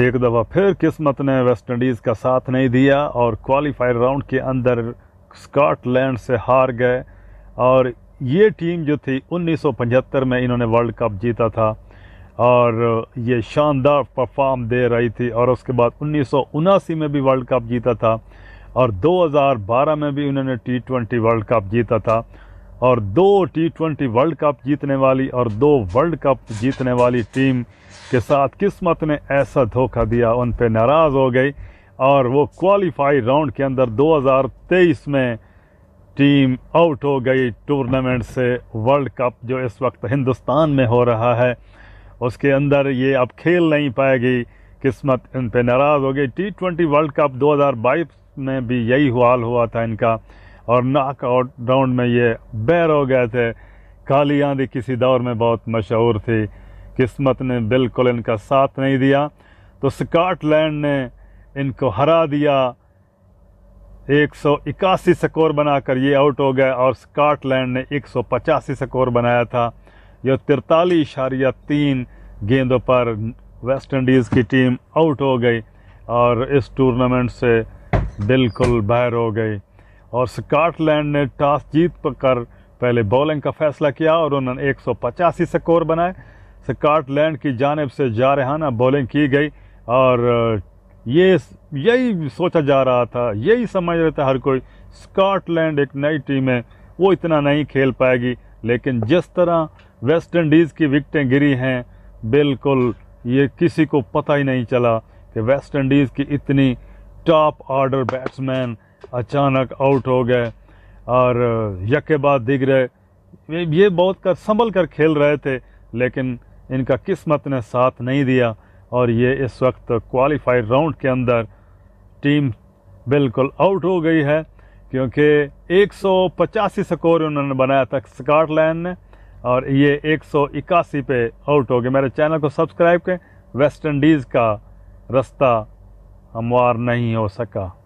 एक दफ़ा फिर किस्मत ने वेस्ट इंडीज का साथ नहीं दिया और क्वालिफायर राउंड के अंदर स्कॉटलैंड से हार गए और ये टीम जो थी 1975 में इन्होंने वर्ल्ड कप जीता था और ये शानदार परफॉर्म दे रही थी और उसके बाद उन्नीस में भी वर्ल्ड कप जीता था और 2012 में भी उन्होंने टी ट्वेंटी वर्ल्ड कप जीता था और दो टी ट्वेंटी वर्ल्ड कप जीतने वाली और दो वर्ल्ड कप जीतने वाली टीम के साथ किस्मत ने ऐसा धोखा दिया उन पर नाराज़ हो गई और वो क्वालिफाई राउंड के अंदर 2023 में टीम आउट हो गई टूर्नामेंट से वर्ल्ड कप जो इस वक्त हिंदुस्तान में हो रहा है उसके अंदर ये अब खेल नहीं पाएगी किस्मत इन पर नाराज़ हो गई टी ट्वेंटी वर्ल्ड कप 2022 में भी यही हाल हुआ था इनका और नाक आउट राउंड में ये बैर हो गए थे काली आंधी किसी दौर में बहुत मशहूर थी किस्मत ने बिल्कुल इनका साथ नहीं दिया तो स्कॉटलैंड ने इनको हरा दिया एक सौ इक्यासी स्कोर बनाकर ये आउट हो गए और स्कॉटलैंड ने एक सौ पचासी स्कोर बनाया था यह तिरतालीस इशारिया तीन गेंदों पर वेस्ट इंडीज़ की टीम आउट हो गई और इस टूर्नामेंट से बिल्कुल बाहर हो गई और स्कॉटलैंड ने टॉस जीत कर पहले बॉलिंग का फैसला किया और उन्होंने एक स्कोर बनाए स्कॉटलैंड की जानब से जारहाना बॉलिंग की गई और ये यही सोचा जा रहा था यही समझ रहा था हर कोई स्कॉटलैंड एक नई टीम है वो इतना नहीं खेल पाएगी लेकिन जिस तरह वेस्ट इंडीज़ की विकटें गिरी हैं बिल्कुल ये किसी को पता ही नहीं चला कि वेस्ट इंडीज़ की इतनी टॉप ऑर्डर बैट्समैन अचानक आउट हो गए और बाद दिख रहे ये बहुत कर संभल कर खेल रहे थे लेकिन इनका किस्मत ने साथ नहीं दिया और ये इस वक्त क्वालिफाइड राउंड के अंदर टीम बिल्कुल आउट हो गई है क्योंकि एक स्कोर उन्होंने बनाया था स्कॉटलैंड ने और ये एक पे आउट हो गए मेरे चैनल को सब्सक्राइब करें वेस्ट इंडीज़ का रास्ता हमवार नहीं हो सका